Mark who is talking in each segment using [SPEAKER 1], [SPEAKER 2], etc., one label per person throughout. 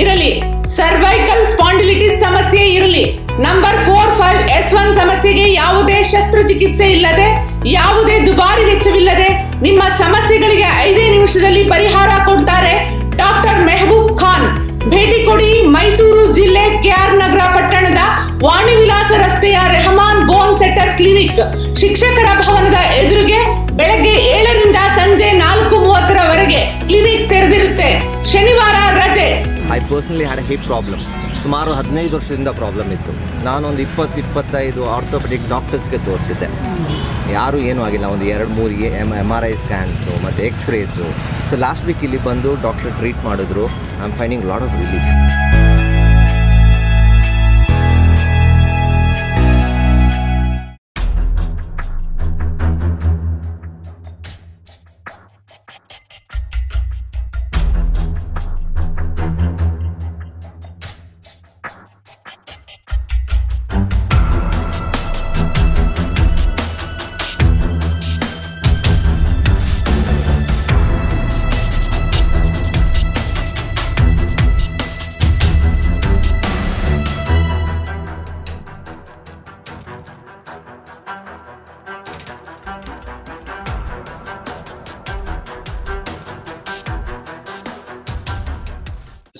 [SPEAKER 1] ಇರಲಿ cervical spondylitis ಸಮಸ್ಯೆ ಇರಲಿ number four five S one ಸಮಸ್ಯೆಗೆ ಯಾವುದೇ ಶಸ್ತ್ರಚಿಕಿತ್ಸೆ ಇಲ್ಲದೆ ಯಾವುದೇ ದುಬಾರಿ ವೆಚ್ಚವಿಲ್ಲದೆ ನಿಮ್ಮ ಸಮಸ್ಯೆಗಳಿಗೆ ಐದೇ ನಿಮಿಷದಲ್ಲಿ ಪರಿಹಾರ ಕೊಡ್ತಾರೆ ಡಾಕ್ಟರ್ ಮೆಹಬೂಬ್ ಖಾನ್ ಭೇಟಿ ಕೊಡಿ ಮೈಸೂರು ಜಿಲ್ಲೆ ಕೆಆರ್ ನಗರ ಪಟ್ಟಣದ ವಾಣಿ ವಿಲಾಸ ರಸ್ತೆಯ ರೆಹಮಾನ್ ಬೋನ್ ಸೆಟರ್ ಕ್ಲಿನಿಕ್ ಶಿಕ್ಷಕರ ಭವನದ ಎದುರಿಗೆ ಬೆಳಗ್ಗೆ I personally had hip problem ಸುಮಾರು ಹದಿನೈದು ವರ್ಷದಿಂದ ಪ್ರಾಬ್ಲಮ್ ಇತ್ತು ನಾನೊಂದು ಇಪ್ಪತ್ತು ಇಪ್ಪತ್ತೈದು ಆರ್ಥೋಪೆಡಿಕ್ ಡಾಕ್ಟರ್ಸ್ಗೆ ತೋರಿಸಿದ್ದೆ ಯಾರೂ ಏನೂ ಆಗಿಲ್ಲ ಒಂದು ಎರಡು ಮೂರು M M R I scans ಮತ್ತು ಎಕ್ಸ್ರೇಸು ಸೊ ಲಾಸ್ಟ್ ವೀಕ್ ಇಲ್ಲಿ ಬಂದು ಡಾಕ್ಟರ್ ಟ್ರೀಟ್ ಮಾಡಿದ್ರು I am finding lot of relief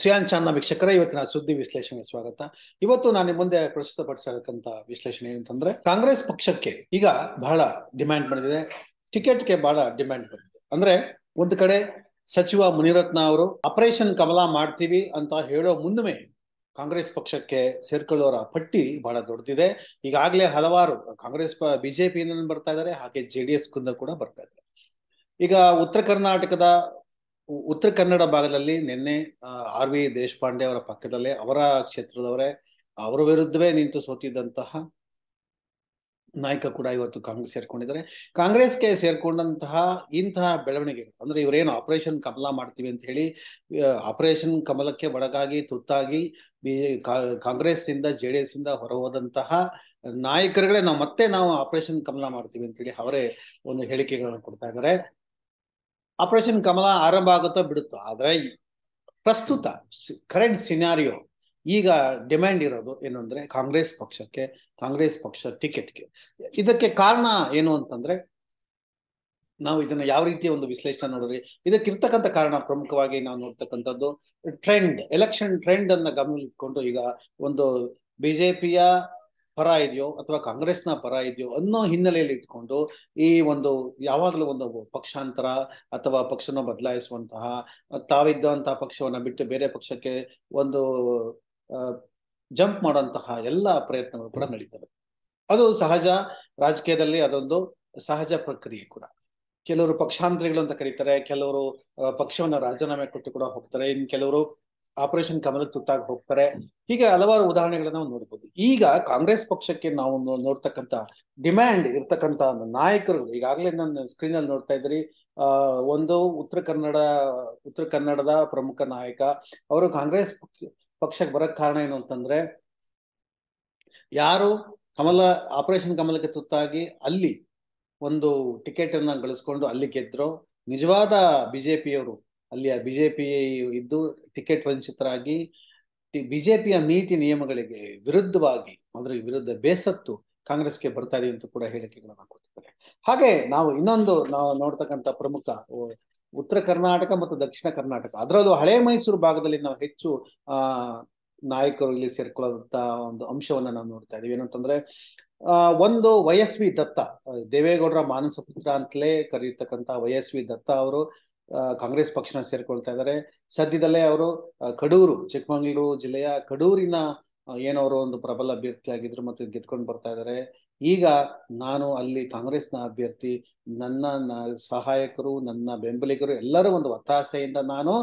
[SPEAKER 1] ಸಿಯಾನ್ ಚಾಂದ ವೀಕ್ಷಕರ ಇವತ್ತಿನ ಸುದ್ದಿ ವಿಶ್ಲೇಷಣೆಗೆ ಸ್ವಾಗತ ಇವತ್ತು ನಾನು ಮುಂದೆ ಪ್ರಸ್ತುತಪಡಿಸತಕ್ಕಂತ ವಿಶ್ಲೇಷಣೆ ಏನಂತಂದ್ರೆ ಕಾಂಗ್ರೆಸ್ ಪಕ್ಷಕ್ಕೆ ಈಗ ಬಹಳ ಡಿಮ್ಯಾಂಡ್ ಬಂದಿದೆ ಟಿಕೆಟ್ಗೆ ಬಹಳ ಡಿಮ್ಯಾಂಡ್ ಬಂದಿದೆ ಅಂದ್ರೆ ಒಂದು ಕಡೆ ಸಚಿವ ಮುನಿರತ್ನ ಅವರು ಆಪರೇಷನ್ ಕಮಲ ಮಾಡ್ತೀವಿ ಅಂತ ಹೇಳೋ ಮುನ್ನುವೆ ಕಾಂಗ್ರೆಸ್ ಪಕ್ಷಕ್ಕೆ ಸೇರ್ಕೊಳ್ಳೋರ ಪಟ್ಟಿ ಬಹಳ ದೊಡ್ಡದಿದೆ ಈಗಾಗಲೇ ಹಲವಾರು ಕಾಂಗ್ರೆಸ್ ಬಿಜೆಪಿ ಬರ್ತಾ ಇದ್ದಾರೆ ಹಾಗೆ ಜೆ ಡಿ ಎಸ್ ಕೂಡ ಬರ್ತಾ ಇದ್ದಾರೆ ಈಗ ಉತ್ತರ ಕರ್ನಾಟಕದ ಉತ್ತರ ಕನ್ನಡ ಭಾಗದಲ್ಲಿ ನಿನ್ನೆ ಆರ್ ವಿ ದೇಶಪಾಂಡೆ ಅವರ ಪಕ್ಕದಲ್ಲೇ ಅವರ ಕ್ಷೇತ್ರದವರೇ ಅವರ ವಿರುದ್ಧವೇ ನಿಂತು ಸೋತಿದ್ದಂತಹ ನಾಯಕ ಕೂಡ ಇವತ್ತು ಕಾಂಗ್ರೆಸ್ ಸೇರ್ಕೊಂಡಿದ್ದಾರೆ ಕಾಂಗ್ರೆಸ್ಗೆ ಸೇರ್ಕೊಂಡಂತಹ ಇಂತಹ ಬೆಳವಣಿಗೆಗಳು ಅಂದ್ರೆ ಇವರೇನು ಆಪರೇಷನ್ ಕಮಲ ಮಾಡ್ತೀವಿ ಅಂತ ಹೇಳಿ ಆಪರೇಷನ್ ಕಮಲಕ್ಕೆ ಒಳಗಾಗಿ ತುತ್ತಾಗಿ ಬಿ ಕಾಂಗ್ರೆಸ್ ಇಂದ ಜೆ ಡಿ ಎಸ್ ಇಂದ ಹೊರಹೋದಂತಹ ನಾಯಕರುಗಳೇ ನಾವು ಮತ್ತೆ ನಾವು ಆಪರೇಷನ್ ಕಮಲ ಮಾಡ್ತೀವಿ ಅಂತ ಹೇಳಿ ಅವರೇ ಒಂದು ಹೇಳಿಕೆಗಳನ್ನು ಕೊಡ್ತಾ ಇದ್ದಾರೆ ಆಪರೇಷನ್ ಕಮಲ ಆರಂಭ ಆಗುತ್ತಾ ಬಿಡುತ್ತೋ ಆದರೆ ಪ್ರಸ್ತುತ ಕರೆಂಟ್ ಸಿನಾರಿಯೋ ಈಗ ಡಿಮ್ಯಾಂಡ್ ಇರೋದು ಏನು ಅಂದ್ರೆ ಕಾಂಗ್ರೆಸ್ ಪಕ್ಷಕ್ಕೆ ಕಾಂಗ್ರೆಸ್ ಪಕ್ಷ ಟಿಕೆಟ್ಗೆ ಇದಕ್ಕೆ ಕಾರಣ ಏನು ಅಂತಂದ್ರೆ ನಾವು ಇದನ್ನ ಯಾವ ರೀತಿಯ ಒಂದು ವಿಶ್ಲೇಷಣೆ ಇದಕ್ಕೆ ಇದಕ್ಕಿರ್ತಕ್ಕಂಥ ಕಾರಣ ಪ್ರಮುಖವಾಗಿ ನಾವು ನೋಡ್ತಕ್ಕಂಥದ್ದು ಟ್ರೆಂಡ್ ಎಲೆಕ್ಷನ್ ಟ್ರೆಂಡ್ ಅನ್ನ ಗಮನಿಟ್ಕೊಂಡು ಈಗ ಒಂದು ಪಿಯ ಪರ ಇದೆಯೋ ಅಥವಾ ಕಾಂಗ್ರೆಸ್ನ ಪರ ಇದೆಯೋ ಅನ್ನೋ ಹಿನ್ನೆಲೆಯಲ್ಲಿ ಇಟ್ಕೊಂಡು ಈ ಒಂದು ಯಾವಾಗಲೂ ಒಂದು ಪಕ್ಷಾಂತರ ಅಥವಾ ಪಕ್ಷನ ಬದಲಾಯಿಸುವಂತಹ ತಾವಿದ್ದಂತಹ ಪಕ್ಷವನ್ನು ಬಿಟ್ಟು ಬೇರೆ ಪಕ್ಷಕ್ಕೆ ಒಂದು ಜಂಪ್ ಮಾಡುವಂತಹ ಎಲ್ಲ ಪ್ರಯತ್ನಗಳು ಕೂಡ ನಡೀತವೆ ಅದು ಸಹಜ ರಾಜಕೀಯದಲ್ಲಿ ಅದೊಂದು ಸಹಜ ಪ್ರಕ್ರಿಯೆ ಕೂಡ ಕೆಲವರು ಪಕ್ಷಾಂತರಿಗಳು ಅಂತ ಕರೀತಾರೆ ಕೆಲವರು ಪಕ್ಷವನ್ನ ರಾಜೀನಾಮೆ ಕೊಟ್ಟು ಕೂಡ ಹೋಗ್ತಾರೆ ಇನ್ನು ಕೆಲವರು ಆಪರೇಷನ್ ಕಮಲಕ್ಕೆ ತುತ್ತಾಗಿ ಹೋಗ್ತಾರೆ ಹೀಗೆ ಹಲವಾರು ಉದಾಹರಣೆಗಳನ್ನ ನಾವು ನೋಡ್ಬೋದು ಈಗ ಕಾಂಗ್ರೆಸ್ ಪಕ್ಷಕ್ಕೆ ನಾವು ನೋಡ್ತಕ್ಕಂಥ ಡಿಮ್ಯಾಂಡ್ ಇರ್ತಕ್ಕಂಥ ನಾಯಕರು ಈಗಾಗಲೇ ನನ್ನ ಅಲ್ಲಿ ನೋಡ್ತಾ ಇದ್ರಿ ಒಂದು ಉತ್ತರ ಕನ್ನಡ ಉತ್ತರ ಕನ್ನಡದ ಪ್ರಮುಖ ನಾಯಕ ಅವರು ಕಾಂಗ್ರೆಸ್ ಪಕ್ಷಕ್ಕೆ ಬರಕ್ ಕಾರಣ ಏನು ಅಂತಂದ್ರೆ ಯಾರು ಕಮಲ ಆಪರೇಷನ್ ಕಮಲಕ್ಕೆ ತುತ್ತಾಗಿ ಅಲ್ಲಿ ಒಂದು ಟಿಕೆಟ್ ಅನ್ನ ಗಳಿಸ್ಕೊಂಡು ಅಲ್ಲಿ ಗೆದ್ರು ನಿಜವಾದ ಬಿಜೆಪಿಯವರು ಅಲ್ಲಿಯ ಬಿಜೆಪಿ ಇದ್ದು ಟಿಕೆಟ್ ವಂಚಿತರಾಗಿ ಬಿಜೆಪಿಯ ನೀತಿ ನಿಯಮಗಳಿಗೆ ವಿರುದ್ಧವಾಗಿ ಅಂದ್ರೆ ವಿರುದ್ಧ ಬೇಸತ್ತು ಕಾಂಗ್ರೆಸ್ಗೆ ಬರ್ತಾರೆ ಅಂತ ಕೂಡ ಹೇಳಿಕೆಗಳನ್ನು ಕೊಟ್ಟಿದ್ದಾರೆ ಹಾಗೆ ನಾವು ಇನ್ನೊಂದು ನಾವು ನೋಡ್ತಕ್ಕಂತ ಪ್ರಮುಖ ಉತ್ತರ ಕರ್ನಾಟಕ ಮತ್ತು ದಕ್ಷಿಣ ಕರ್ನಾಟಕ ಅದರಲ್ಲೂ ಹಳೆ ಮೈಸೂರು ಭಾಗದಲ್ಲಿ ನಾವು ಹೆಚ್ಚು ಆ ನಾಯಕರು ಇಲ್ಲಿ ಒಂದು ಅಂಶವನ್ನ ನಾವು ನೋಡ್ತಾ ಇದೀವಿ ಏನಂತಂದ್ರೆ ಒಂದು ವೈಎಸ್ವಿ ದತ್ತ ದೇವೇಗೌಡರ ಮಾನಸ ಪುತ್ರ ಅಂತಲೇ ಕರೀತಕ್ಕಂತ ವೈಎಸ್ವಿ ದತ್ತ ಅವರು ಕಾಂಗ್ರೆಸ್ ಪಕ್ಷನ ಸೇರ್ಕೊಳ್ತಾ ಇದ್ದಾರೆ ಸದ್ಯದಲ್ಲೇ ಅವರು ಕಡೂರು ಚಿಕ್ಕಮಗಳೂರು ಜಿಲ್ಲೆಯ ಕಡೂರಿನ ಏನವರು ಒಂದು ಪ್ರಬಲ ಅಭ್ಯರ್ಥಿಯಾಗಿದ್ರು ಮತ್ತು ಗೆದ್ಕೊಂಡು ಬರ್ತಾ ಇದ್ದಾರೆ ಈಗ ನಾನು ಅಲ್ಲಿ ಕಾಂಗ್ರೆಸ್ನ ಅಭ್ಯರ್ಥಿ ನನ್ನ ಸಹಾಯಕರು ನನ್ನ ಬೆಂಬಲಿಗರು ಎಲ್ಲರೂ ಒಂದು ಒತ್ತಾಸೆಯಿಂದ ನಾನು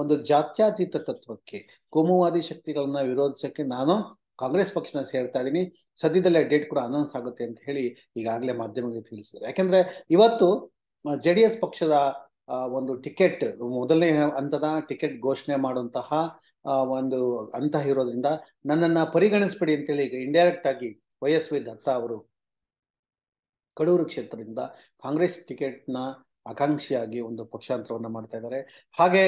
[SPEAKER 1] ಒಂದು ಜಾತ್ಯಾತೀತ ತತ್ವಕ್ಕೆ ಕೋಮುವಾದಿ ಶಕ್ತಿಗಳನ್ನ ವಿರೋಧಿಸಕ್ಕೆ ನಾನು ಕಾಂಗ್ರೆಸ್ ಪಕ್ಷನ ಸೇರ್ತಾ ಇದ್ದೀನಿ ಸದ್ಯದಲ್ಲೇ ಡೇಟ್ ಕೂಡ ಅನೌನ್ಸ್ ಆಗುತ್ತೆ ಅಂತ ಹೇಳಿ ಈಗಾಗಲೇ ಮಾಧ್ಯಮಗಳಿಗೆ ತಿಳಿಸಿದ್ರು ಯಾಕೆಂದ್ರೆ ಇವತ್ತು ಜೆ ಡಿ ಎಸ್ ಪಕ್ಷದ ಒಂದು ಟಿಕೆಟ್ ಮೊದಲನೇ ಹಂತದ ಟಿಕೆಟ್ ಘೋಷಣೆ ಮಾಡುವಂತಹ ಒಂದು ಹಂತ ಇರೋದ್ರಿಂದ ನನ್ನನ್ನ ಪರಿಗಣಿಸ್ಬೇಡಿ ಅಂತೇಳಿ ಈಗ ಇಂಡೈರೆಕ್ಟ್ ಆಗಿ ವೈ ವಿ ಅವರು ಕಡೂರು ಕ್ಷೇತ್ರದಿಂದ ಕಾಂಗ್ರೆಸ್ ಟಿಕೆಟ್ನ ಆಕಾಂಕ್ಷಿಯಾಗಿ ಒಂದು ಪಕ್ಷಾಂತರವನ್ನ ಮಾಡ್ತಾ ಇದ್ದಾರೆ ಹಾಗೆ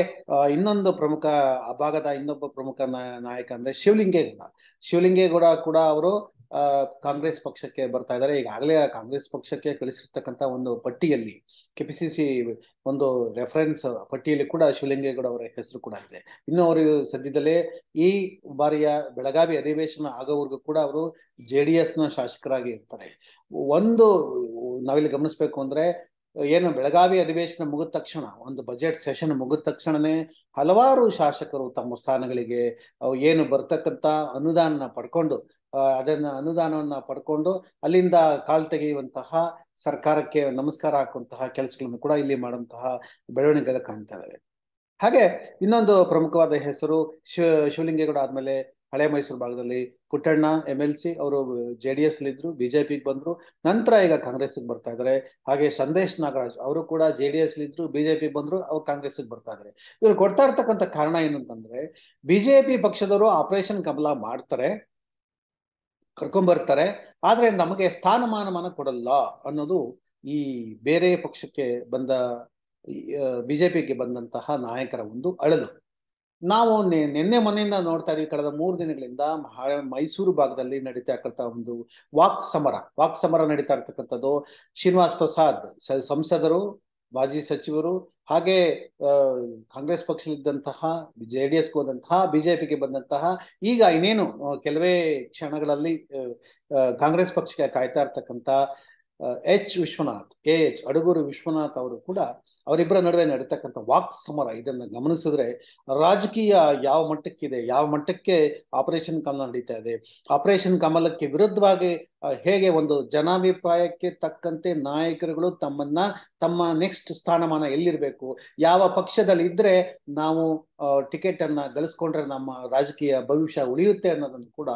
[SPEAKER 1] ಇನ್ನೊಂದು ಪ್ರಮುಖ ಆ ಭಾಗದ ಇನ್ನೊಬ್ಬ ಪ್ರಮುಖ ನಾಯಕ ಅಂದ್ರೆ ಶಿವಲಿಂಗೇಗೌಡ ಶಿವಲಿಂಗೇಗೌಡ ಕೂಡ ಅವರು ಕಾಂಗ್ರೆಸ್ ಪಕ್ಷಕ್ಕೆ ಬರ್ತಾ ಇದ್ದಾರೆ ಈಗಾಗಲೇ ಕಾಂಗ್ರೆಸ್ ಪಕ್ಷಕ್ಕೆ ಕಳಿಸಿರ್ತಕ್ಕಂಥ ಒಂದು ಪಟ್ಟಿಯಲ್ಲಿ ಕೆ ಪಿ ಸಿ ಸಿ ಒಂದು ರೆಫರೆನ್ಸ್ ಪಟ್ಟಿಯಲ್ಲಿ ಕೂಡ ಶಿವಲಿಂಗೇಗೌಡ ಅವರ ಹೆಸರು ಕೂಡ ಇದೆ ಇನ್ನು ಅವರು ಸದ್ಯದಲ್ಲೇ ಈ ಬಾರಿಯ ಬೆಳಗಾವಿ ಅಧಿವೇಶನ ಆಗೋವರೆಗೂ ಕೂಡ ಅವರು ಜೆ ಡಿ ಎಸ್ನ ಶಾಸಕರಾಗಿ ಇರ್ತಾರೆ ಒಂದು ನಾವಿಲ್ಲಿ ಗಮನಿಸಬೇಕು ಅಂದ್ರೆ ಏನು ಬೆಳಗಾವಿ ಅಧಿವೇಶನ ಮುಗಿದ ತಕ್ಷಣ ಒಂದು ಬಜೆಟ್ ಸೆಷನ್ ಮುಗಿದ ತಕ್ಷಣನೇ ಹಲವಾರು ಶಾಸಕರು ತಮ್ಮ ಸ್ಥಾನಗಳಿಗೆ ಏನು ಬರ್ತಕ್ಕಂಥ ಅನುದಾನ ಪಡ್ಕೊಂಡು ಅದನ್ನ ಅನುದಾನವನ್ನ ಪಡ್ಕೊಂಡು ಅಲ್ಲಿಂದ ಕಾಲ್ ತೆಗೆಯುವಂತಹ ಸರ್ಕಾರಕ್ಕೆ ನಮಸ್ಕಾರ ಹಾಕುವಂತಹ ಕೆಲಸಗಳನ್ನು ಕೂಡ ಇಲ್ಲಿ ಮಾಡುವಂತಹ ಬೆಳವಣಿಗೆಗಳು ಕಾಣ್ತಾ ಇದ್ದಾವೆ ಹಾಗೆ ಇನ್ನೊಂದು ಪ್ರಮುಖವಾದ ಹೆಸರು ಶಿವ ಶಿವಲಿಂಗೇಗೌಡ ಆದ್ಮೇಲೆ ಹಳೆ ಮೈಸೂರು ಭಾಗದಲ್ಲಿ ಪುಟ್ಟಣ್ಣ ಎಂ ಎಲ್ ಸಿ ಅವರು ಜೆ ಡಿ ಎಸ್ ಇದ್ರು ಬಿಜೆಪಿಗೆ ಬಂದ್ರು ನಂತರ ಈಗ ಕಾಂಗ್ರೆಸ್ಗೆ ಬರ್ತಾ ಇದ್ದಾರೆ ಹಾಗೆ ಸಂದೇಶ್ ನಾಗರಾಜ್ ಅವರು ಕೂಡ ಜೆ ಡಿ ಎಸ್ ಇದ್ರು ಬಿಜೆಪಿ ಬಂದ್ರು ಅವ್ರು ಕಾಂಗ್ರೆಸ್ಗೆ ಬರ್ತಾ ಇದ್ದಾರೆ ಇವ್ರು ಕೊಡ್ತಾ ಇರ್ತಕ್ಕಂಥ ಕಾರಣ ಏನು ಅಂತಂದ್ರೆ ಬಿಜೆಪಿ ಪಕ್ಷದವರು ಆಪರೇಷನ್ ಕಮಲ ಮಾಡ್ತಾರೆ ಕರ್ಕೊಂಡ್ಬರ್ತಾರೆ ಆದರೆ ನಮಗೆ ಸ್ಥಾನಮಾನಮಾನ ಕೊಡಲ್ಲ ಅನ್ನೋದು ಈ ಬೇರೆ ಪಕ್ಷಕ್ಕೆ ಬಂದ ಬಿ ಜೆ ಪಿಗೆ ಬಂದಂತಹ ನಾಯಕರ ಒಂದು ಅಳಲು ನಾವು ನಿನ್ನೆ ಮೊನ್ನೆಯಿಂದ ನೋಡ್ತಾ ಇದೀವಿ ಕಳೆದ ಮೂರು ದಿನಗಳಿಂದ ಮೈಸೂರು ಭಾಗದಲ್ಲಿ ನಡೀತಾ ಇರ್ತಕ್ಕಂಥ ಒಂದು ವಾಕ್ ಸಮರ ವಾಕ್ ಸಮರ ನಡೀತಾ ಇರ್ತಕ್ಕಂಥದ್ದು ಶ್ರೀನಿವಾಸ್ ಪ್ರಸಾದ್ ಸಂಸದರು ಮಾಜಿ ಸಚಿವರು ಹಾಗೆ ಕಾಂಗ್ರೆಸ್ ಪಕ್ಷದಲ್ಲಿದ್ದಂತಹ ಜೆ ಡಿ ಎಸ್ಗೆ ಹೋದಂತಹ ಬಿಜೆಪಿಗೆ ಬಂದಂತಹ ಈಗ ಇನ್ನೇನು ಕೆಲವೇ ಕ್ಷಣಗಳಲ್ಲಿ ಕಾಂಗ್ರೆಸ್ ಪಕ್ಷಕ್ಕೆ ಕಾಯ್ತಾ ಇರ್ತಕ್ಕಂಥ H Vishwanath K H Adaguru Vishwanath ಅವರು ಕೂಡ ಅವರಿಬ್ಬರ ನಡುವೆ ನಡೀತಕ್ಕಂಥ ವಾಕ್ ಸಮರ ಇದನ್ನು ಗಮನಿಸಿದ್ರೆ ರಾಜಕೀಯ ಯಾವ ಮಟ್ಟಕ್ಕಿದೆ ಯಾವ ಮಟ್ಟಕ್ಕೆ ಆಪರೇಷನ್ ಕಮಲ ನಡೀತಾ ಇದೆ ಆಪರೇಷನ್ ಕಮಲಕ್ಕೆ ವಿರುದ್ಧವಾಗಿ ಹೇಗೆ ಒಂದು ಜನಾಭಿಪ್ರಾಯಕ್ಕೆ ತಕ್ಕಂತೆ ನಾಯಕರುಗಳು ತಮ್ಮನ್ನ ತಮ್ಮ ನೆಕ್ಸ್ಟ್ ಸ್ಥಾನಮಾನ ಎಲ್ಲಿರಬೇಕು ಯಾವ ಪಕ್ಷದಲ್ಲಿ ಇದ್ರೆ ನಾವು ಟಿಕೆಟ್ ಅನ್ನ ಗಳಿಸ್ಕೊಂಡ್ರೆ ನಮ್ಮ ರಾಜಕೀಯ ಭವಿಷ್ಯ ಉಳಿಯುತ್ತೆ ಅನ್ನೋದನ್ನು ಕೂಡ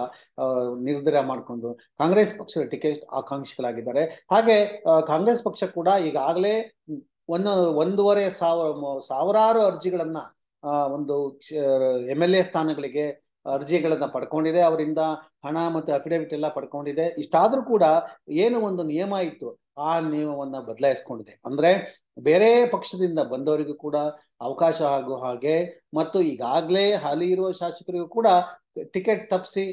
[SPEAKER 1] ನಿರ್ಧಾರ ಮಾಡಿಕೊಂಡು ಕಾಂಗ್ರೆಸ್ ಪಕ್ಷದ ಟಿಕೆಟ್ ಆಕಾಂಕ್ಷಿಗಳಾಗಿದ್ದಾರೆ ಹಾಗೆ ಕಾಂಗ್ರೆಸ್ ಪಕ್ಷ ಕೂಡ ಈಗಾಗಲೇ ಒಂದು ಒಂದೂವರೆ ಸಾವಿರ ಸಾವಿರಾರು ಅರ್ಜಿಗಳನ್ನ ಒಂದು ಎಮ್ ಎಲ್ ಎ ಸ್ಥಾನಗಳಿಗೆ ಅರ್ಜಿಗಳನ್ನ ಪಡ್ಕೊಂಡಿದೆ ಅವರಿಂದ ಹಣ ಮತ್ತು ಅಫಿಡವಿಟ್ ಎಲ್ಲ ಪಡ್ಕೊಂಡಿದೆ ಇಷ್ಟಾದ್ರೂ ಕೂಡ ಏನು ಒಂದು ನಿಯಮ ಇತ್ತು ಆ ನಿಯಮವನ್ನ ಬದಲಾಯಿಸ್ಕೊಂಡಿದೆ ಅಂದ್ರೆ ಬೇರೆ ಪಕ್ಷದಿಂದ ಬಂದವರಿಗೂ ಕೂಡ ಅವಕಾಶ ಆಗೋ ಹಾಗೆ ಮತ್ತು ಈಗಾಗಲೇ ಹಾಲಿ ಇರುವ ಶಾಸಕರಿಗೂ ಕೂಡ ಟಿಕೆಟ್ ತಪ್ಪಿಸಿ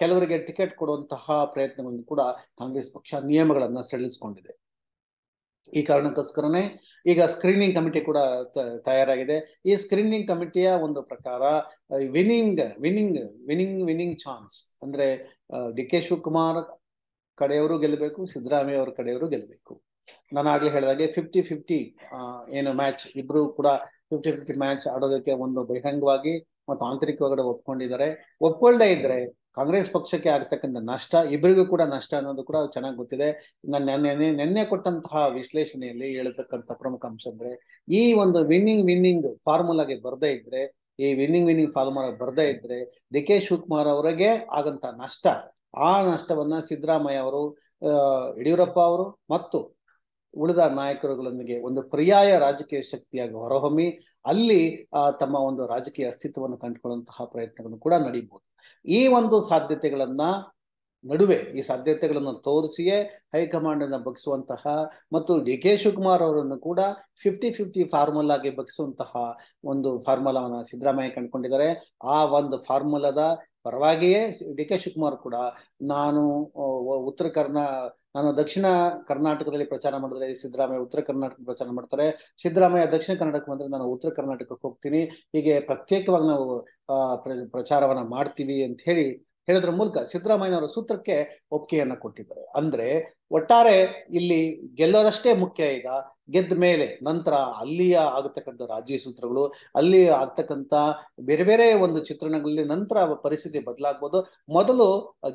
[SPEAKER 1] ಕೆಲವರಿಗೆ ಟಿಕೆಟ್ ಕೊಡುವಂತಹ ಪ್ರಯತ್ನವನ್ನು ಕೂಡ ಕಾಂಗ್ರೆಸ್ ಪಕ್ಷ ನಿಯಮಗಳನ್ನ ಸಡಿಲಿಸ್ಕೊಂಡಿದೆ ಈ ಕಾರಣಕ್ಕೋಸ್ಕರನೇ ಈಗ ಸ್ಕ್ರೀನಿಂಗ್ ಕಮಿಟಿ ಕೂಡ ತಯಾರಾಗಿದೆ ಈ ಸ್ಕ್ರೀನಿಂಗ್ ಕಮಿಟಿಯ ಒಂದು ಪ್ರಕಾರ winning winning winning winning chance ಅಂದ್ರೆ ಡಿ ಕೆ ಶಿವಕುಮಾರ್ ಕಡೆಯವರು ಗೆಲ್ಲಬೇಕು ಸಿದ್ದರಾಮಯ್ಯ ಅವರ ಕಡೆಯವರು ಗೆಲ್ಲಬೇಕು ನಾನು ಆಗ್ಲೇ ಹೇಳಿದಾಗೆ ಫಿಫ್ಟಿ ಫಿಫ್ಟಿ ಏನು ಮ್ಯಾಚ್ ಇಬ್ರು ಕೂಡ ಫಿಫ್ಟಿ ಫಿಫ್ಟಿ ಮ್ಯಾಚ್ ಆಡೋದಕ್ಕೆ ಒಂದು ಬಹಿರಂಗವಾಗಿ ಮತ್ತು ಒಳಗಡೆ ಒಪ್ಕೊಂಡಿದ್ದಾರೆ ಒಪ್ಕೊಳ್ಳದೆ ಇದ್ರೆ ಕಾಂಗ್ರೆಸ್ ಪಕ್ಷಕ್ಕೆ ಆಗ್ತಕ್ಕಂಥ ನಷ್ಟ ಇಬ್ಬರಿಗೂ ಕೂಡ ನಷ್ಟ ಅನ್ನೋದು ಕೂಡ ಚೆನ್ನಾಗಿ ಗೊತ್ತಿದೆ ನನ್ನ ನೆನ್ನೆ ನಿನ್ನೆ ಕೊಟ್ಟಂತಹ ವಿಶ್ಲೇಷಣೆಯಲ್ಲಿ ಹೇಳತಕ್ಕಂಥ ಪ್ರಮುಖ ಅಂಶ ಅಂದ್ರೆ ಈ ಒಂದು ವಿನ್ನಿಂಗ್ ವಿನ್ನಿಂಗ್ ಫಾರ್ಮುಲಾಗೆ ಬರ್ದೇ ಇದ್ರೆ ಈ ವಿನ್ನಿಂಗ್ ವಿನ್ನಿಂಗ್ ಫಾರ್ಮುಲಾಗೆ ಬರ್ದೇ ಇದ್ರೆ ಡಿ ಕೆ ಶಿವಕುಮಾರ್ ಅವರಿಗೆ ಆಗಂತ ನಷ್ಟ ಆ ನಷ್ಟವನ್ನ ಸಿದ್ದರಾಮಯ್ಯ ಅವರು ಯಡಿಯೂರಪ್ಪ ಅವರು ಮತ್ತು ಉಳಿದ ನಾಯಕರುಗಳೊಂದಿಗೆ ಒಂದು ಪರ್ಯಾಯ ರಾಜಕೀಯ ಶಕ್ತಿಯಾಗಿ ಹೊರಹೊಮ್ಮಿ ಅಲ್ಲಿ ತಮ್ಮ ಒಂದು ರಾಜಕೀಯ ಅಸ್ತಿತ್ವವನ್ನು ಕಂಡುಕೊಳ್ಳುವಂತಹ ಪ್ರಯತ್ನಗಳನ್ನು ಕೂಡ ನಡೀಬಹುದು ಈ ಒಂದು ಸಾಧ್ಯತೆಗಳನ್ನ ನಡುವೆ ಈ ಸಾಧ್ಯತೆಗಳನ್ನು ತೋರಿಸಿಯೇ ಹೈಕಮಾಂಡನ್ನು ಬಗ್ಸುವಂತಹ ಮತ್ತು ಡಿ ಕೆ ಶಿವಕುಮಾರ್ ಅವರನ್ನು ಕೂಡ ಫಿಫ್ಟಿ ಫಿಫ್ಟಿ ಫಾರ್ಮುಲಾಗೆ ಬಗ್ಸುವಂತಹ ಒಂದು ಫಾರ್ಮುಲಾವನ್ನು ಸಿದ್ದರಾಮಯ್ಯ ಕಂಡುಕೊಂಡಿದ್ದಾರೆ ಆ ಒಂದು ಫಾರ್ಮುಲಾದ ಪರವಾಗಿಯೇ ಡಿ ಕೆ ಶಿವಕುಮಾರ್ ಕೂಡ ನಾನು ಉತ್ತರ ಕರ್ನಾ ನಾನು ದಕ್ಷಿಣ ಕರ್ನಾಟಕದಲ್ಲಿ ಪ್ರಚಾರ ಮಾಡಿದ್ರೆ ಸಿದ್ದರಾಮಯ್ಯ ಉತ್ತರ ಕರ್ನಾಟಕ ಪ್ರಚಾರ ಮಾಡ್ತಾರೆ ಸಿದ್ದರಾಮಯ್ಯ ದಕ್ಷಿಣ ಕರ್ನಾಟಕ ಬಂದ್ರೆ ನಾನು ಉತ್ತರ ಕರ್ನಾಟಕಕ್ಕೆ ಹೋಗ್ತೀನಿ ಹೀಗೆ ಪ್ರತ್ಯೇಕವಾಗಿ ನಾವು ಪ್ರಚಾರವನ್ನ ಮಾಡ್ತೀವಿ ಅಂತ ಹೇಳಿ ಹೇಳೋದ್ರ ಮೂಲಕ ಸಿದ್ದರಾಮಯ್ಯನವರ ಸೂತ್ರಕ್ಕೆ ಒಪ್ಪಿಗೆಯನ್ನ ಕೊಟ್ಟಿದ್ದಾರೆ ಅಂದ್ರೆ ಒಟ್ಟಾರೆ ಇಲ್ಲಿ ಗೆಲ್ಲೋದಷ್ಟೇ ಮುಖ್ಯ ಈಗ ಗೆದ್ದ ಮೇಲೆ ನಂತರ ಅಲ್ಲಿಯ ಆಗತಕ್ಕಂಥ ರಾಜ್ಯ ಸೂತ್ರಗಳು ಅಲ್ಲಿ ಆಗ್ತಕ್ಕಂಥ ಬೇರೆ ಬೇರೆ ಒಂದು ಚಿತ್ರಣಗಳಲ್ಲಿ ನಂತರ ಪರಿಸ್ಥಿತಿ ಬದಲಾಗ್ಬೋದು ಮೊದಲು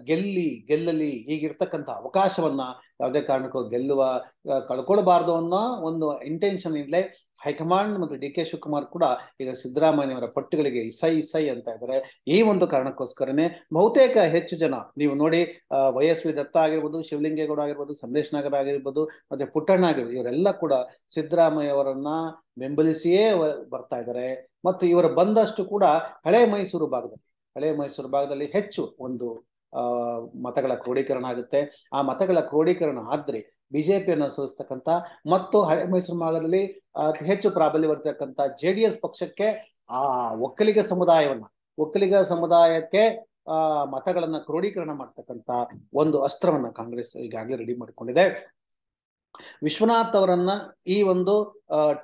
[SPEAKER 1] ಗೆಲ್ಲಿ ಗೆಲ್ಲಲಿ ಹೀಗಿರ್ತಕ್ಕಂಥ ಅವಕಾಶವನ್ನ ಯಾವುದೇ ಕಾರಣಕ್ಕೂ ಗೆಲ್ಲುವ ಕಳ್ಕೊಳ್ಬಾರ್ದು ಅನ್ನೋ ಒಂದು ಇಂಟೆನ್ಷನ್ ಇಂದಲೇ ಹೈಕಮಾಂಡ್ ಮತ್ತು ಡಿ ಕೆ ಶಿವಕುಮಾರ್ ಕೂಡ ಈಗ ಸಿದ್ದರಾಮಯ್ಯವರ ಪಟ್ಟುಗಳಿಗೆ ಇಸೈ ಇಸೈ ಅಂತ ಇದ್ದಾರೆ ಈ ಒಂದು ಕಾರಣಕ್ಕೋಸ್ಕರನೇ ಬಹುತೇಕ ಹೆಚ್ಚು ಜನ ನೀವು ನೋಡಿ ವಯಸ್ವಿ ದತ್ತ ಆಗಿರ್ಬೋದು ಶಿವಲಿಂಗೇಗೌಡ ಆಗಿರ್ಬೋದು ಸಂದೇಶ್ ನಾಗರ್ ಆಗಿರ್ಬೋದು ಮತ್ತೆ ಪುಟ್ಟಣ್ಣ ಆಗಿರ್ಬೋದು ಇವರೆಲ್ಲ ಕೂಡ ಸಿದ್ದರಾಮಯ್ಯವರನ್ನ ಬೆಂಬಲಿಸಿಯೇ ಬರ್ತಾ ಇದ್ದಾರೆ ಮತ್ತು ಇವರು ಬಂದಷ್ಟು ಕೂಡ ಹಳೆ ಮೈಸೂರು ಭಾಗದಲ್ಲಿ ಹಳೆ ಮೈಸೂರು ಭಾಗದಲ್ಲಿ ಹೆಚ್ಚು ಒಂದು ಮತಗಳ ಕ್ರೋಢೀಕರಣ ಆಗುತ್ತೆ ಆ ಮತಗಳ ಕ್ರೋಢೀಕರಣ ಆದ್ರೆ ಬಿಜೆಪಿಯನ್ನು ಅನುಸರಿಸ್ತಕ್ಕಂಥ ಮತ್ತು ಹಳೆ ಮೈಸೂರು ಭಾಗದಲ್ಲಿ ಹೆಚ್ಚು ಪ್ರಾಬಲ್ಯ ಬರ್ತಕ್ಕಂಥ ಜೆ ಡಿ ಎಸ್ ಪಕ್ಷಕ್ಕೆ ಆ ಒಕ್ಕಲಿಗ ಸಮುದಾಯವನ್ನ ಒಕ್ಕಲಿಗ ಸಮುದಾಯಕ್ಕೆ ಆ ಮತಗಳನ್ನ ಕ್ರೋಢೀಕರಣ ಮಾಡ್ತಕ್ಕಂಥ ಒಂದು ಅಸ್ತ್ರವನ್ನ ಕಾಂಗ್ರೆಸ್ ಈಗಾಗಲೇ ರೆಡಿ ಮಾಡಿಕೊಂಡಿದೆ ವಿಶ್ವನಾಥ್ ಅವರನ್ನ ಈ ಒಂದು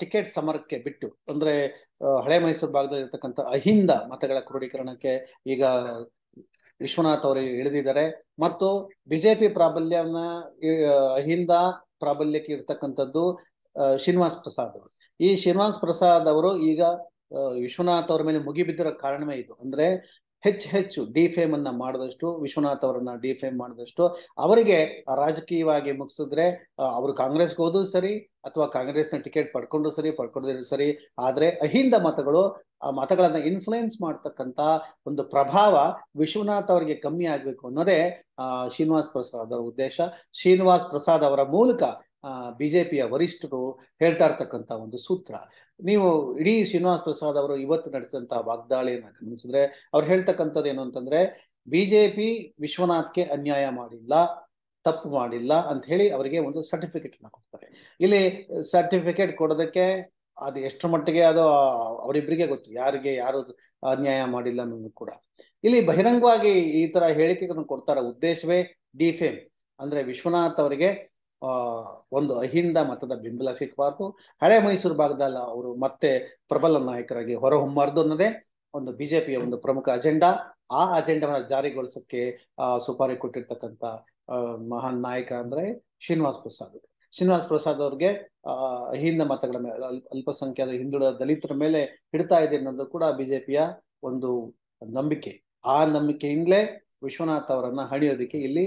[SPEAKER 1] ಟಿಕೆಟ್ ಸಮರಕ್ಕೆ ಬಿಟ್ಟು ಅಂದ್ರೆ ಹಳೆ ಮೈಸೂರು ಭಾಗದಲ್ಲಿ ಅಹಿಂದ ಮತಗಳ ಕ್ರೋಢೀಕರಣಕ್ಕೆ ಈಗ ವಿಶ್ವನಾಥ್ ಅವರು ಇಳಿದಿದ್ದಾರೆ ಮತ್ತು ಬಿಜೆಪಿ ಪ್ರಾಬಲ್ಯನ ಅಹಿಂದ ಪ್ರಾಬಲ್ಯಕ್ಕೆ ಇರ್ತಕ್ಕಂಥದ್ದು ಶ್ರೀನಿವಾಸ್ ಪ್ರಸಾದ್ ಅವರು ಈ ಶ್ರೀನಿವಾಸ್ ಪ್ರಸಾದ್ ಅವರು ಈಗ ವಿಶ್ವನಾಥ್ ಅವರ ಮೇಲೆ ಮುಗಿಬಿದ್ದಿರೋ ಕಾರಣವೇ ಇದು ಅಂದ್ರೆ ಹೆಚ್ಚು ಹೆಚ್ಚು ಫೇಮ್ ಅನ್ನ ಮಾಡಿದಷ್ಟು ವಿಶ್ವನಾಥ್ ಅವರನ್ನ ಡಿಫೇಮ್ ಮಾಡಿದಷ್ಟು ಅವರಿಗೆ ರಾಜಕೀಯವಾಗಿ ಮುಗಿಸಿದ್ರೆ ಅವರು ಕಾಂಗ್ರೆಸ್ಗೆ ಹೋದ್ರು ಸರಿ ಅಥವಾ ಕಾಂಗ್ರೆಸ್ನ ಟಿಕೆಟ್ ಪಡ್ಕೊಂಡು ಸರಿ ಪಡ್ಕೊಂಡಿದ್ರು ಸರಿ ಆದರೆ ಅಹಿಂದ ಮತಗಳು ಆ ಮತಗಳನ್ನ ಇನ್ಫ್ಲುಯೆನ್ಸ್ ಮಾಡ್ತಕ್ಕಂಥ ಒಂದು ಪ್ರಭಾವ ವಿಶ್ವನಾಥ್ ಅವರಿಗೆ ಕಮ್ಮಿ ಆಗಬೇಕು ಅನ್ನೋದೇ ಶ್ರೀನಿವಾಸ್ ಪ್ರಸಾದ್ ಅವರ ಉದ್ದೇಶ ಶ್ರೀನಿವಾಸ್ ಪ್ರಸಾದ್ ಅವರ ಮೂಲಕ ಬಿಜೆಪಿಯ ವರಿಷ್ಠರು ಹೇಳ್ತಾ ಇರ್ತಕ್ಕಂಥ ಒಂದು ಸೂತ್ರ ನೀವು ಇಡೀ ಶ್ರೀನಿವಾಸ ಪ್ರಸಾದ್ ಅವರು ಇವತ್ತು ನಡೆಸಿದಂತಹ ವಾಗ್ದಾಳಿಯನ್ನು ಗಮನಿಸಿದ್ರೆ ಅವ್ರು ಹೇಳ್ತಕ್ಕಂಥದ್ದು ಏನು ಅಂತಂದ್ರೆ ಬಿಜೆಪಿ ವಿಶ್ವನಾಥ್ಗೆ ಅನ್ಯಾಯ ಮಾಡಿಲ್ಲ ತಪ್ಪು ಮಾಡಿಲ್ಲ ಅಂತ ಹೇಳಿ ಅವರಿಗೆ ಒಂದು ಸರ್ಟಿಫಿಕೇಟ್ ಅನ್ನ ಕೊಡ್ತಾರೆ ಇಲ್ಲಿ ಸರ್ಟಿಫಿಕೇಟ್ ಕೊಡೋದಕ್ಕೆ ಅದು ಎಷ್ಟು ಮಟ್ಟಿಗೆ ಅದು ಅವರಿಬ್ಬರಿಗೆ ಗೊತ್ತು ಯಾರಿಗೆ ಯಾರು ಅನ್ಯಾಯ ಮಾಡಿಲ್ಲ ಅನ್ನೋದು ಕೂಡ ಇಲ್ಲಿ ಬಹಿರಂಗವಾಗಿ ಈ ತರ ಹೇಳಿಕೆಗಳನ್ನು ಕೊಡ್ತಾರ ಉದ್ದೇಶವೇ ಡಿಫೇಮ್ ಅಂದ್ರೆ ವಿಶ್ವನಾಥ್ ಅವರಿಗೆ ಒಂದು ಅಹಿಂದ ಮತದ ಬೆಂಬಲ ಸಿಕ್ಕಬಾರ್ದು ಹಳೆ ಮೈಸೂರು ಭಾಗದಲ್ಲಿ ಅವರು ಮತ್ತೆ ಪ್ರಬಲ ನಾಯಕರಾಗಿ ಹೊರಹೊಮ್ಮಬಾರ್ದು ಅನ್ನೋದೇ ಒಂದು ಬಿಜೆಪಿಯ ಒಂದು ಪ್ರಮುಖ ಅಜೆಂಡಾ ಆ ಅಜೆಂಡಾವನ್ನು ಜಾರಿಗೊಳಿಸಕ್ಕೆ ಆ ಸುಪಾರಿ ಕೊಟ್ಟಿರ್ತಕ್ಕಂಥ ಮಹಾನ್ ನಾಯಕ ಅಂದ್ರೆ ಶ್ರೀನಿವಾಸ್ ಪ್ರಸಾದ್ ಶ್ರೀನಿವಾಸ್ ಪ್ರಸಾದ್ ಅವ್ರಿಗೆ ಅಹಿಂದ ಮತಗಳ ಮೇಲೆ ಅಲ್ಪಸಂಖ್ಯಾತ ಹಿಂದುಳಿದ ದಲಿತರ ಮೇಲೆ ಹಿಡ್ತಾ ಇದೆ ಅನ್ನೋದು ಕೂಡ ಬಿಜೆಪಿಯ ಒಂದು ನಂಬಿಕೆ ಆ ನಂಬಿಕೆಯಿಂದಲೇ ವಿಶ್ವನಾಥ್ ಅವರನ್ನ ಹಣಿಯೋದಕ್ಕೆ ಇಲ್ಲಿ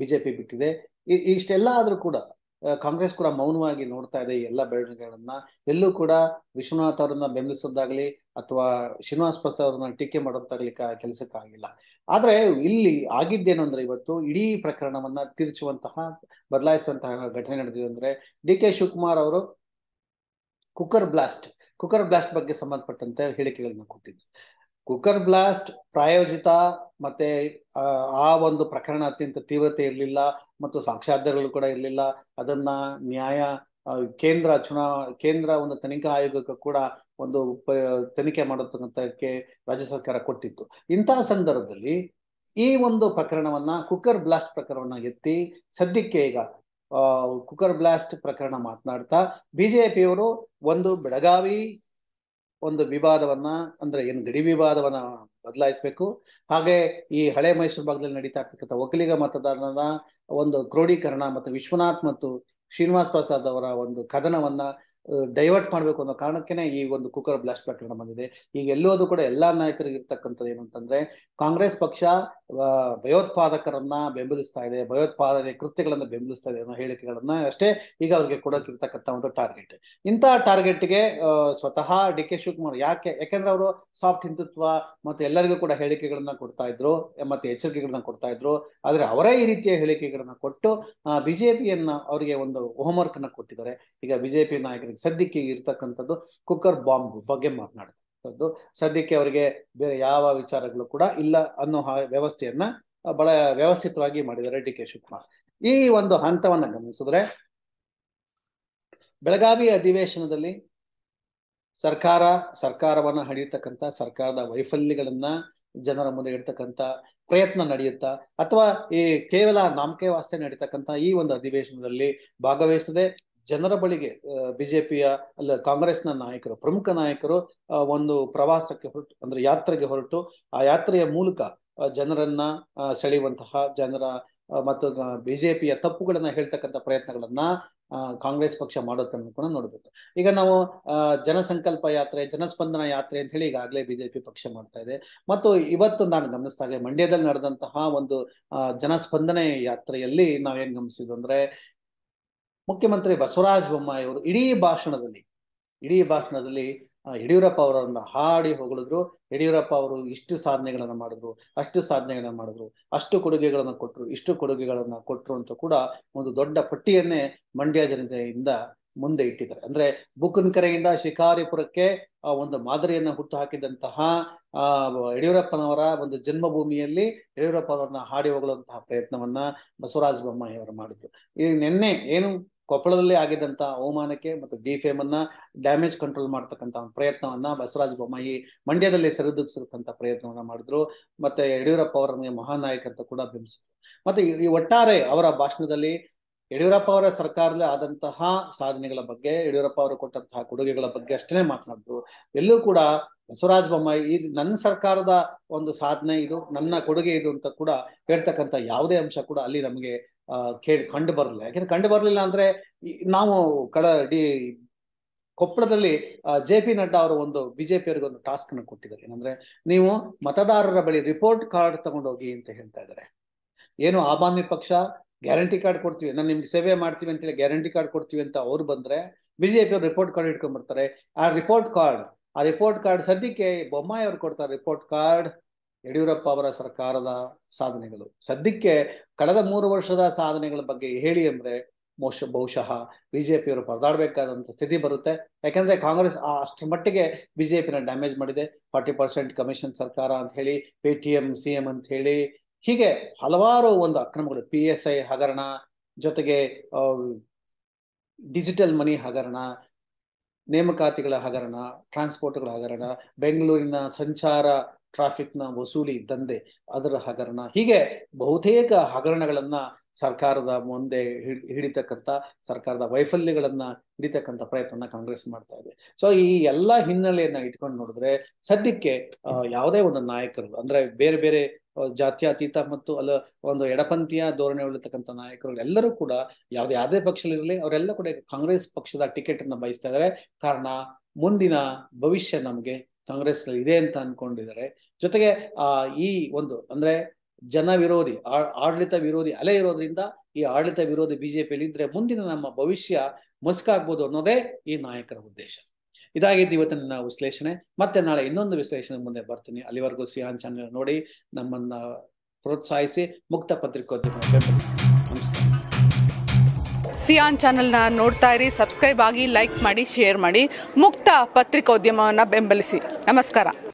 [SPEAKER 1] ಬಿಜೆಪಿ ಬಿಟ್ಟಿದೆ ಇಷ್ಟೆಲ್ಲ ಆದರೂ ಕೂಡ ಕಾಂಗ್ರೆಸ್ ಕೂಡ ಮೌನವಾಗಿ ನೋಡ್ತಾ ಇದೆ ಎಲ್ಲ ಬೆಳವಣಿಗೆಗಳನ್ನ ಎಲ್ಲೂ ಕೂಡ ವಿಶ್ವನಾಥ್ ಅವರನ್ನ ಬೆಂಬಲಿಸೋದಾಗ್ಲಿ ಅಥವಾ ಶ್ರೀನಿವಾಸ್ ಪ್ರಸಾದ್ ಅವ್ರನ್ನ ಟೀಕೆ ಮಾಡೋದಾಗ್ಲಿ ಕೆಲಸಕ್ಕಾಗಿಲ್ಲ ಆದ್ರೆ ಇಲ್ಲಿ ಆಗಿದ್ದೇನು ಅಂದ್ರೆ ಇವತ್ತು ಇಡೀ ಪ್ರಕರಣವನ್ನ ತಿರುಚುವಂತಹ ಬದಲಾಯಿಸಿದಂತಹ ಘಟನೆ ನಡೆದಿದೆ ಅಂದ್ರೆ ಡಿ ಕೆ ಶಿವಕುಮಾರ್ ಅವರು ಕುಕ್ಕರ್ ಬ್ಲಾಸ್ಟ್ ಕುಕ್ಕರ್ ಬ್ಲಾಸ್ಟ್ ಬಗ್ಗೆ ಸಂಬಂಧಪಟ್ಟಂತೆ ಹೇಳಿಕೆಗಳನ್ನ ಕೊಟ್ಟಿದ್ದು ಕುಕ್ಕರ್ ಬ್ಲಾಸ್ಟ್ ಪ್ರಾಯೋಜಿತ ಮತ್ತೆ ಆ ಒಂದು ಪ್ರಕರಣ ಅತ್ಯಂತ ತೀವ್ರತೆ ಇರಲಿಲ್ಲ ಮತ್ತು ಸಾಕ್ಷ್ಯಾಧಾರಗಳು ಕೂಡ ಇರಲಿಲ್ಲ ಅದನ್ನ ನ್ಯಾಯ ಕೇಂದ್ರ ಚುನಾವ ಕೇಂದ್ರ ಒಂದು ತನಿಖಾ ಆಯೋಗಕ್ಕೆ ಕೂಡ ಒಂದು ತನಿಖೆ ಮಾಡತಕ್ಕಂಥಕ್ಕೆ ರಾಜ್ಯ ಸರ್ಕಾರ ಕೊಟ್ಟಿತ್ತು ಇಂತಹ ಸಂದರ್ಭದಲ್ಲಿ ಈ ಒಂದು ಪ್ರಕರಣವನ್ನ ಕುಕ್ಕರ್ ಬ್ಲಾಸ್ಟ್ ಪ್ರಕರಣವನ್ನ ಎತ್ತಿ ಸದ್ಯಕ್ಕೆ ಈಗ ಕುಕ್ಕರ್ ಬ್ಲಾಸ್ಟ್ ಪ್ರಕರಣ ಮಾತನಾಡ್ತಾ ಬಿಜೆಪಿಯವರು ಒಂದು ಬೆಳಗಾವಿ ಒಂದು ವಿವಾದವನ್ನ ಅಂದ್ರೆ ಏನು ಗಡಿ ವಿವಾದವನ್ನ ಬದಲಾಯಿಸಬೇಕು ಹಾಗೆ ಈ ಹಳೆ ಮೈಸೂರು ಭಾಗದಲ್ಲಿ ನಡೀತಾ ಇರ್ತಕ್ಕಂಥ ಒಕ್ಕಲಿಗ ಮತದಾರರ ಒಂದು ಕ್ರೋಢೀಕರಣ ಮತ್ತು ವಿಶ್ವನಾಥ್ ಮತ್ತು ಶ್ರೀನಿವಾಸ್ ಪ್ರಸಾದ್ ಅವರ ಒಂದು ಕದನವನ್ನ ಡೈವರ್ಟ್ ಮಾಡಬೇಕು ಅನ್ನೋ ಕಾರಣಕ್ಕೇನೆ ಈ ಒಂದು ಕುಕ್ಕರ್ ಬ್ಲಾಸ್ಟ್ ಪ್ರಕರಣ ಬಂದಿದೆ ಈಗ ಎಲ್ಲೋದು ಕೂಡ ಎಲ್ಲಾ ನಾಯಕರಿಗೆ ಇರ್ತಕ್ಕಂಥದ್ದು ಏನಂತಂದ್ರೆ ಕಾಂಗ್ರೆಸ್ ಪಕ್ಷ ಭಯೋತ್ಪಾದಕರನ್ನ ಬೆಂಬಲಿಸ್ತಾ ಇದೆ ಭಯೋತ್ಪಾದನೆ ಕೃತ್ಯಗಳನ್ನ ಬೆಂಬಲಿಸ್ತಾ ಇದೆ ಅನ್ನೋ ಹೇಳಿಕೆಗಳನ್ನ ಅಷ್ಟೇ ಈಗ ಅವ್ರಿಗೆ ಕೊಡೋಕಿರ್ತಕ್ಕಂಥ ಒಂದು ಟಾರ್ಗೆಟ್ ಇಂತಹ ಟಾರ್ಗೆಟ್ಗೆ ಸ್ವತಃ ಡಿ ಕೆ ಶಿವಕುಮಾರ್ ಯಾಕೆ ಯಾಕೆಂದ್ರೆ ಅವರು ಸಾಫ್ಟ್ ಹಿಂದುತ್ವ ಮತ್ತು ಎಲ್ಲರಿಗೂ ಕೂಡ ಹೇಳಿಕೆಗಳನ್ನ ಕೊಡ್ತಾ ಇದ್ರು ಮತ್ತೆ ಎಚ್ಚರಿಕೆಗಳನ್ನ ಕೊಡ್ತಾ ಇದ್ರು ಆದ್ರೆ ಅವರೇ ಈ ರೀತಿಯ ಹೇಳಿಕೆಗಳನ್ನ ಕೊಟ್ಟು ಬಿಜೆಪಿಯನ್ನ ಅವರಿಗೆ ಒಂದು ಹೋಮ್ವರ್ಕ್ ಅನ್ನ ಕೊಟ್ಟಿದ್ದಾರೆ ಈಗ ಬಿಜೆಪಿ ನಾಯಕರಿಗೆ ಸದ್ಯಕ್ಕೆ ಇರ್ತಕ್ಕಂಥದ್ದು ಕುಕ್ಕರ್ ಬಾಂಬ್ ಬಗ್ಗೆ ಮಾತನಾಡ್ತಕ್ಕಂಥದ್ದು ಸದ್ಯಕ್ಕೆ ಅವರಿಗೆ ಬೇರೆ ಯಾವ ವಿಚಾರಗಳು ಕೂಡ ಇಲ್ಲ ಅನ್ನೋ ವ್ಯವಸ್ಥೆಯನ್ನ ಬಹಳ ವ್ಯವಸ್ಥಿತವಾಗಿ ಮಾಡಿದ್ದಾರೆ ಡಿ ಕೆ ಶಿವಕುಮಾರ್ ಈ ಒಂದು ಹಂತವನ್ನ ಗಮನಿಸಿದ್ರೆ ಬೆಳಗಾವಿ ಅಧಿವೇಶನದಲ್ಲಿ ಸರ್ಕಾರ ಸರ್ಕಾರವನ್ನ ಹಡಿಯತಕ್ಕಂಥ ಸರ್ಕಾರದ ವೈಫಲ್ಯಗಳನ್ನ ಜನರ ಮುಂದೆ ಇಡ್ತಕ್ಕಂಥ ಪ್ರಯತ್ನ ನಡೆಯುತ್ತಾ ಅಥವಾ ಈ ಕೇವಲ ನಾಮಕೆ ವಾಸ್ತೆ ನಡೀತಕ್ಕಂಥ ಈ ಒಂದು ಅಧಿವೇಶನದಲ್ಲಿ ಭಾಗವಹಿಸದೆ ಜನರ ಬಳಿಗೆ ಬಿಜೆಪಿಯ ಅಲ್ಲ ಕಾಂಗ್ರೆಸ್ನ ನಾಯಕರು ಪ್ರಮುಖ ನಾಯಕರು ಒಂದು ಪ್ರವಾಸಕ್ಕೆ ಹೊರಟು ಅಂದ್ರೆ ಯಾತ್ರೆಗೆ ಹೊರಟು ಆ ಯಾತ್ರೆಯ ಮೂಲಕ ಜನರನ್ನ ಸೆಳೆಯುವಂತಹ ಜನರ ಮತ್ತು ಬಿಜೆಪಿಯ ತಪ್ಪುಗಳನ್ನ ಹೇಳ್ತಕ್ಕಂಥ ಪ್ರಯತ್ನಗಳನ್ನ ಕಾಂಗ್ರೆಸ್ ಪಕ್ಷ ಮಾಡೋದನ್ನು ಕೂಡ ನೋಡ್ಬೇಕು ಈಗ ನಾವು ಜನಸಂಕಲ್ಪ ಯಾತ್ರೆ ಜನಸ್ಪಂದನ ಯಾತ್ರೆ ಅಂತ ಹೇಳಿ ಈಗಾಗಲೇ ಬಿಜೆಪಿ ಪಕ್ಷ ಮಾಡ್ತಾ ಇದೆ ಮತ್ತು ಇವತ್ತು ನಾನು ಹಾಗೆ ಮಂಡ್ಯದಲ್ಲಿ ನಡೆದಂತಹ ಒಂದು ಜನಸ್ಪಂದನೆ ಯಾತ್ರೆಯಲ್ಲಿ ನಾವೇನ್ ಗಮನಿಸಿದ್ವು ಅಂದ್ರೆ ಮುಖ್ಯಮಂತ್ರಿ ಬಸವರಾಜ ಅವರು ಇಡೀ ಭಾಷಣದಲ್ಲಿ ಇಡೀ ಭಾಷಣದಲ್ಲಿ ಯಡಿಯೂರಪ್ಪ ಅವರನ್ನ ಹಾಡಿ ಹೊಗಳಿದ್ರು ಯಡಿಯೂರಪ್ಪ ಅವರು ಇಷ್ಟು ಸಾಧನೆಗಳನ್ನು ಮಾಡಿದ್ರು ಅಷ್ಟು ಸಾಧನೆಗಳನ್ನು ಮಾಡಿದ್ರು ಅಷ್ಟು ಕೊಡುಗೆಗಳನ್ನು ಕೊಟ್ಟರು ಇಷ್ಟು ಕೊಡುಗೆಗಳನ್ನ ಕೊಟ್ಟರು ಅಂತ ಕೂಡ ಒಂದು ದೊಡ್ಡ ಪಟ್ಟಿಯನ್ನೇ ಮಂಡ್ಯ ಜನತೆಯಿಂದ ಮುಂದೆ ಇಟ್ಟಿದ್ದಾರೆ ಅಂದ್ರೆ ಬುಕ್ಕನ್ ಕರೆಯಿಂದ ಶಿಕಾರಿಪುರಕ್ಕೆ ಆ ಒಂದು ಮಾದರಿಯನ್ನು ಹುಟ್ಟು ಹಾಕಿದಂತಹ ಆ ಯಡಿಯೂರಪ್ಪನವರ ಒಂದು ಜನ್ಮಭೂಮಿಯಲ್ಲಿ ಅವರನ್ನ ಹಾಡಿ ಹೋಗಲಂತಹ ಪ್ರಯತ್ನವನ್ನ ಬಸವರಾಜ ಬೊಮ್ಮಾಯಿ ಅವರು ಮಾಡಿದ್ರು ಈ ನಿನ್ನೆ ಏನು ಕೊಪ್ಪಳದಲ್ಲಿ ಆಗಿದ್ದಂತಹ ಅವಮಾನಕ್ಕೆ ಮತ್ತು ಡಿಫೇಮ್ ಅನ್ನ ಡ್ಯಾಮೇಜ್ ಕಂಟ್ರೋಲ್ ಮಾಡ್ತಕ್ಕಂತ ಪ್ರಯತ್ನವನ್ನ ಬಸವರಾಜ ಬೊಮ್ಮಾಯಿ ಮಂಡ್ಯದಲ್ಲಿ ಸರಿದೂಗಿಸಿರ್ತಕ್ಕಂಥ ಪ್ರಯತ್ನವನ್ನ ಮಾಡಿದ್ರು ಮತ್ತೆ ಯಡಿಯೂರಪ್ಪ ಅವರ ಮಹಾನಾಯಕ ಅಂತ ಕೂಡ ಬಿಂಬಿಸಿದ್ರು ಮತ್ತೆ ಈ ಒಟ್ಟಾರೆ ಅವರ ಭಾಷಣದಲ್ಲಿ ಯಡಿಯೂರಪ್ಪ ಅವರ ಸರ್ಕಾರದಲ್ಲಿ ಆದಂತಹ ಸಾಧನೆಗಳ ಬಗ್ಗೆ ಯಡಿಯೂರಪ್ಪ ಅವರು ಕೊಟ್ಟಂತಹ ಕೊಡುಗೆಗಳ ಬಗ್ಗೆ ಅಷ್ಟೇ ಮಾತನಾಡಿದ್ರು ಎಲ್ಲೂ ಕೂಡ ಬಸವರಾಜ ಬೊಮ್ಮಾಯಿ ಈ ನನ್ನ ಸರ್ಕಾರದ ಒಂದು ಸಾಧನೆ ಇದು ನನ್ನ ಕೊಡುಗೆ ಇದು ಅಂತ ಕೂಡ ಹೇಳ್ತಕ್ಕಂಥ ಯಾವುದೇ ಅಂಶ ಕೂಡ ಅಲ್ಲಿ ನಮಗೆ ಕೇಳಿ ಕಂಡು ಬರಲಿಲ್ಲ ಯಾಕೆಂದ್ರೆ ಕಂಡು ಬರಲಿಲ್ಲ ಅಂದ್ರೆ ನಾವು ಕಳ ಡಿ ಕೊಪ್ಪಳದಲ್ಲಿ ಜೆ ಪಿ ನಡ್ಡಾ ಅವರು ಒಂದು ಬಿಜೆಪಿಯವರಿಗೆ ಒಂದು ಟಾಸ್ಕ್ ನ ಕೊಟ್ಟಿದ್ದಾರೆ ಏನಂದ್ರೆ ನೀವು ಮತದಾರರ ಬಳಿ ರಿಪೋರ್ಟ್ ಕಾರ್ಡ್ ತಗೊಂಡೋಗಿ ಅಂತ ಹೇಳ್ತಾ ಇದ್ದಾರೆ ಏನು ಆಮ್ ಪಕ್ಷ ಗ್ಯಾರಂಟಿ ಕಾರ್ಡ್ ಕೊಡ್ತೀವಿ ನಾನು ನಿಮ್ಗೆ ಸೇವೆ ಮಾಡ್ತೀವಿ ಅಂತೇಳಿ ಗ್ಯಾರಂಟಿ ಕಾರ್ಡ್ ಕೊಡ್ತೀವಿ ಅಂತ ಅವ್ರು ಬಂದ್ರೆ ಬಿಜೆಪಿಯವ್ರು ರಿಪೋರ್ಟ್ ಕಾರ್ಡ್ ಇಟ್ಕೊಂಡ್ಬರ್ತಾರೆ ಆ ರಿಪೋರ್ಟ್ ಕಾರ್ಡ್ ಆ ರಿಪೋರ್ಟ್ ಕಾರ್ಡ್ ಸದ್ಯಕ್ಕೆ ಬೊಮ್ಮಾಯಿ ಅವ್ರು ಕೊಡ್ತಾರೆ ರಿಪೋರ್ಟ್ ಕಾರ್ಡ್ ಯಡಿಯೂರಪ್ಪ ಅವರ ಸರ್ಕಾರದ ಸಾಧನೆಗಳು ಸದ್ಯಕ್ಕೆ ಕಳೆದ ಮೂರು ವರ್ಷದ ಸಾಧನೆಗಳ ಬಗ್ಗೆ ಹೇಳಿ ಅಂದ್ರೆ ಮೋಶ ಬಹುಶಃ ಬಿಜೆಪಿಯವರು ಪರದಾಡಬೇಕಾದಂಥ ಸ್ಥಿತಿ ಬರುತ್ತೆ ಯಾಕಂದ್ರೆ ಕಾಂಗ್ರೆಸ್ ಆ ಅಷ್ಟರ ಮಟ್ಟಿಗೆ ಬಿಜೆಪಿನ ಡ್ಯಾಮೇಜ್ ಮಾಡಿದೆ ಫಾರ್ಟಿ ಪರ್ಸೆಂಟ್ ಕಮಿಷನ್ ಸರ್ಕಾರ ಅಂತ ಹೇಳಿ P T M C M ಅಂತ ಹೇಳಿ ಹೀಗೆ ಹಲವಾರು ಒಂದು ಅಕ್ರಮಗಳು ಪಿ ಎಸ್ ಐ ಹಗರಣ ಜೊತೆಗೆ ಡಿಜಿಟಲ್ ಮನಿ ಹಗರಣ ನೇಮಕಾತಿಗಳ ಹಗರಣ ಟ್ರಾನ್ಸ್ಪೋರ್ಟ್ಗಳ ಹಗರಣ ಬೆಂಗಳೂರಿನ ಸಂಚಾರ ನ ವಸೂಲಿ ದಂಧೆ ಅದರ ಹಗರಣ ಹೀಗೆ ಬಹುತೇಕ ಹಗರಣಗಳನ್ನ ಸರ್ಕಾರದ ಮುಂದೆ ಹಿಡಿತಕ್ಕಂಥ ಸರ್ಕಾರದ ವೈಫಲ್ಯಗಳನ್ನ ಹಿಡಿತಕ್ಕಂಥ ಪ್ರಯತ್ನ ಕಾಂಗ್ರೆಸ್ ಮಾಡ್ತಾ ಇದೆ ಸೊ ಈ ಎಲ್ಲ ಹಿನ್ನೆಲೆಯನ್ನ ಇಟ್ಕೊಂಡು ನೋಡಿದ್ರೆ ಸದ್ಯಕ್ಕೆ ಯಾವುದೇ ಒಂದು ನಾಯಕರು ಅಂದ್ರೆ ಬೇರೆ ಬೇರೆ ಜಾತ್ಯಾತೀತ ಮತ್ತು ಅಲ್ಲ ಒಂದು ಎಡಪಂಥೀಯ ಧೋರಣೆ ಉಳಿತಕ್ಕಂಥ ನಾಯಕರು ಎಲ್ಲರೂ ಕೂಡ ಯಾವುದೇ ಯಾವುದೇ ಪಕ್ಷದಲ್ಲಿರಲಿ ಅವರೆಲ್ಲ ಕೂಡ ಕಾಂಗ್ರೆಸ್ ಪಕ್ಷದ ಟಿಕೆಟ್ ಅನ್ನ ಬಯಸ್ತಾ ಇದ್ದಾರೆ ಕಾರಣ ಮುಂದಿನ ಭವಿಷ್ಯ ನಮಗೆ ಕಾಂಗ್ರೆಸ್ನಲ್ಲಿ ಇದೆ ಅಂತ ಅನ್ಕೊಂಡಿದ್ದಾರೆ ಜೊತೆಗೆ ಆ ಈ ಒಂದು ಅಂದ್ರೆ ಜನ ವಿರೋಧಿ ಆಡಳಿತ ವಿರೋಧಿ ಅಲೆ ಇರೋದ್ರಿಂದ ಈ ಆಡಳಿತ ವಿರೋಧಿ ಬಿಜೆಪಿಯಲ್ಲಿ ಇದ್ರೆ ಮುಂದಿನ ನಮ್ಮ ಭವಿಷ್ಯ ಮಸ್ಕಾಗ್ಬೋದು ಅನ್ನೋದೇ ಈ ನಾಯಕರ ಉದ್ದೇಶ ಇದಾಗಿದ್ದು ಇವತ್ತಿನ ನನ್ನ ವಿಶ್ಲೇಷಣೆ ಮತ್ತೆ ನಾಳೆ ಇನ್ನೊಂದು ವಿಶ್ಲೇಷಣೆ ಮುಂದೆ ಬರ್ತೀನಿ ಅಲ್ಲಿವರೆಗೂ ಸಿಯಾನ್ ಚಾನೆಲ್ ನೋಡಿ ನಮ್ಮನ್ನ ಪ್ರೋತ್ಸಾಹಿಸಿ ಮುಕ್ತ ಪತ್ರಿಕೋದ್ಯಮ ಬೆಂಬಲಿಸಿ ನಮಸ್ಕಾರ ಸಿಯಾನ್ ಚಾನಲ್ನ ನೋಡ್ತಾ ಇರಿ ಸಬ್ಸ್ಕ್ರೈಬ್ ಆಗಿ ಲೈಕ್ ಮಾಡಿ ಶೇರ್ ಮಾಡಿ ಮುಕ್ತ ಪತ್ರಿಕೋದ್ಯಮವನ್ನು ಬೆಂಬಲಿಸಿ ನಮಸ್ಕಾರ